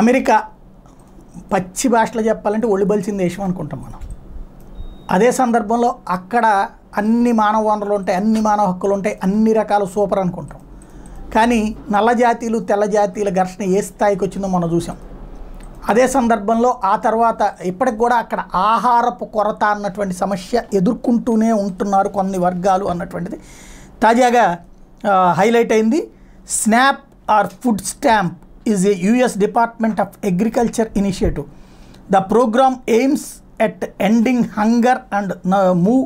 America పచ్చి భాషలో చెప్పాలంటే బలిచిన దేశం అనుకుంటాం మనం అదే సందర్భంలో అక్కడ అన్ని మానవ వనరులు ఉంటాయి అన్ని మానవ హక్కులు ఉంటాయి అన్ని రకాల సూపర్ అనుకుంటాం కానీ నల్ల జాతీయులు తెల్ల జాతీయుల ఘర్షణ ఏ స్థాయికి వచ్చిందో మనం చూసాం అదే సందర్భంలో ఆ తర్వాత ఇప్పటికి కూడా అక్కడ ఆహారపు కొరత అన్నటువంటి సమస్య ఎదుర్కొంటూనే ఉంటున్నారు కొన్ని వర్గాలు అన్నటువంటిది తాజాగా హైలైట్ అయింది SNAP or food stamp is a US Department of Agriculture initiative. The program aims at ending hunger and move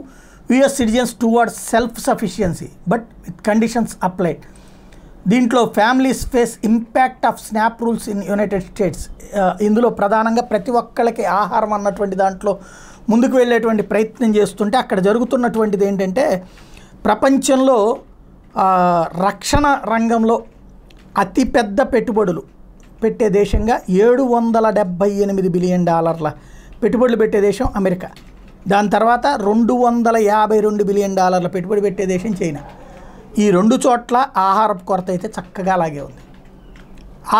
US citizens towards self-sufficiency, but with conditions applied. దీంట్లో families face impact of SNAP rules in United States ఇందులో ప్రధానంగా ప్రతి ఒక్కళ్ళకి ఆహారం అన్నటువంటి దాంట్లో ముందుకు వెళ్ళేటువంటి ప్రయత్నం చేస్తుంటే అక్కడ జరుగుతున్నటువంటిది ఏంటంటే ప్రపంచంలో రక్షణ రంగంలో అతిపెద్ద పెట్టుబడులు పెట్టే దేశంగా ఏడు వందల డెబ్భై ఎనిమిది బిలియన్ డాలర్ల పెట్టుబడులు పెట్టే దేశం అమెరికా దాని తర్వాత రెండు వందల యాభై రెండు బిలియన్ డాలర్ల పెట్టుబడి పెట్టే దేశం చైనా ఈ రెండు చోట్ల ఆహారపు కొరత అయితే చక్కగా అలాగే ఉంది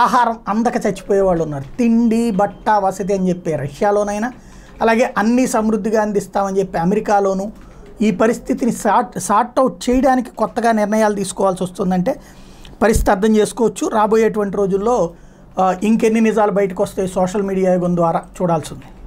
ఆహారం అందక చచ్చిపోయే వాళ్ళు ఉన్నారు తిండి బట్ట వసతి అని చెప్పి రష్యాలోనైనా అలాగే అన్ని సమృద్ధిగా అందిస్తామని చెప్పి అమెరికాలోనూ ఈ పరిస్థితిని సార్ట్ సార్ట్ అవుట్ చేయడానికి కొత్తగా నిర్ణయాలు తీసుకోవాల్సి వస్తుందంటే పరిస్థితి అర్థం చేసుకోవచ్చు రాబోయేటువంటి రోజుల్లో ఇంకెన్ని నిజాలు బయటకు వస్తాయి సోషల్ మీడియా యుగం ద్వారా చూడాల్సింది